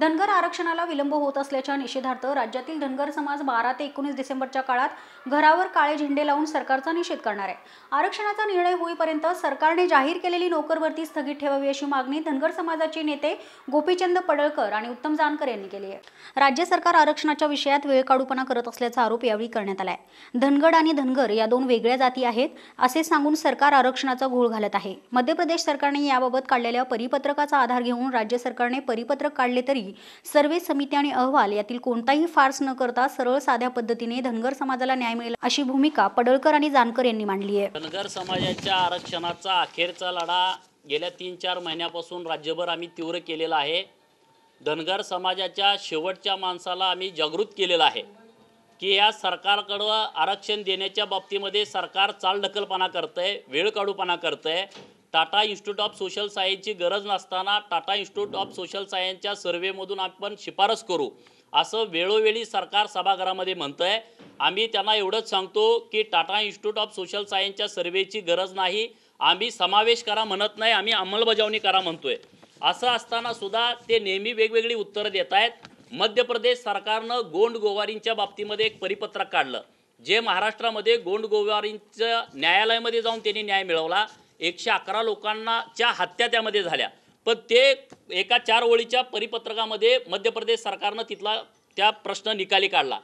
धनगर आरक्षणाला विलंब होत असल्याच्या निषेधार्थ राज्यातील धनगर समाज बारा ते एकोणीस डिसेंबरच्या काळात घरावर काळे झेंडे लावून सरकारचा निषेध करणार आहे आरक्षणाचा निर्णय होईपर्यंत सरकारने जाहीर केलेली भरती स्थगित ठेवावी अशी मागणी धनगर समाजाचे नेते गोपीचंद पडळकर आणि उत्तम जानकर यांनी केली आहे राज्य सरकार आरक्षणाच्या विषयात वेळ काढूपणा करत असल्याचा आरोप यावेळी करण्यात आलाय धनगड आणि धनगर या दोन वेगळ्या जाती आहेत असे सांगून सरकार आरक्षणाचा घोळ घालत आहे मध्य प्रदेश सरकारने याबाबत काढलेल्या परिपत्रकाचा आधार घेऊन राज्य सरकारने परिपत्रक काढले तरी सर्वे समिती आणि अहवाल यातील कोणताही फार्स न करता सरळ साध्या पद्धतीने धनगर समाजाला न्याय मिळेल अशी भूमिका पडळकर आणि जानकर यांनी मांडली आहे धनगर समाजाच्या आरक्षणाचा अखेरचा लढा गेल्या तीन चार महिन्यापासून राज्यभर आम्ही तीव्र केलेला आहे धनगर समाजाच्या शेवटच्या माणसाला आम्ही जागृत केलेला आहे की या सरकारकडं आरक्षण देण्याच्या बाबतीमध्ये सरकार चालढकलपणा करतं आहे वेळ काढूपणा करतं टाटा इन्स्टिट्यूट ऑफ सोशल सायन्सची गरज नसताना टाटा इन्स्टिट्यूट ऑफ सोशल सायन्सच्या सर्वेमधून आपण शिफारस करू असं वेळोवेळी सरकार सभागृहामध्ये म्हणतं आहे आम्ही त्यांना एवढंच सांगतो की टाटा इन्स्टिट्यूट ऑफ सोशल सायन्सच्या सर्वेची गरज नाही आम्ही समावेश करा म्हणत नाही आम्ही अंमलबजावणी करा म्हणतोय असं असताना सुद्धा ते नेहमी वेगवेगळी उत्तरं देत आहेत मध्य प्रदेश सरकारनं गोंड गोवारींच्या बाबतीमध्ये एक परिपत्रक काढलं जे महाराष्ट्रामध्ये गोंड गोवारींच्या न्यायालयामध्ये जाऊन त्यांनी न्याय मिळवला एकशे अकरा लोकांनाच्या हत्या त्यामध्ये झाल्या पण ते एका चार ओळीच्या परिपत्रकामध्ये मध्य प्रदेश सरकारनं तिथला त्या प्रश्न निकाली काढला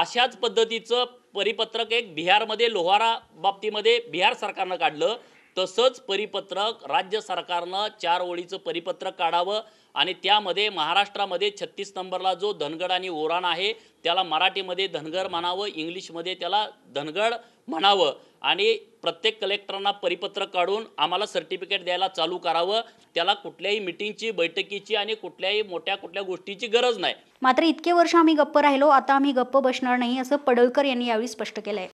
अशाच पद्धतीचं परिपत्रक एक बिहारमध्ये लोहारा बाबतीमध्ये बिहार सरकारनं काढलं तसंच परिपत्रक राज्य सरकारनं चार ओळीचं परिपत्रक काढावं आणि त्यामध्ये महाराष्ट्रामध्ये छत्तीस नंबरला जो धनगड आणि ओराण आहे त्याला मराठीमध्ये धनगर म्हणावं इंग्लिशमध्ये त्याला धनगड म्हणावं आणि प्रत्येक कलेक्टरांना परिपत्रक काढून आम्हाला सर्टिफिकेट द्यायला चालू करावं त्याला कुठल्याही मिटिंगची बैठकीची आणि कुठल्याही मोठ्या कुठल्या गोष्टीची गरज नाही मात्र इतके वर्ष आम्ही गप्प राहिलो आता आम्ही गप्प बसणार नाही असं पडळकर यांनी यावेळी स्पष्ट केलं आहे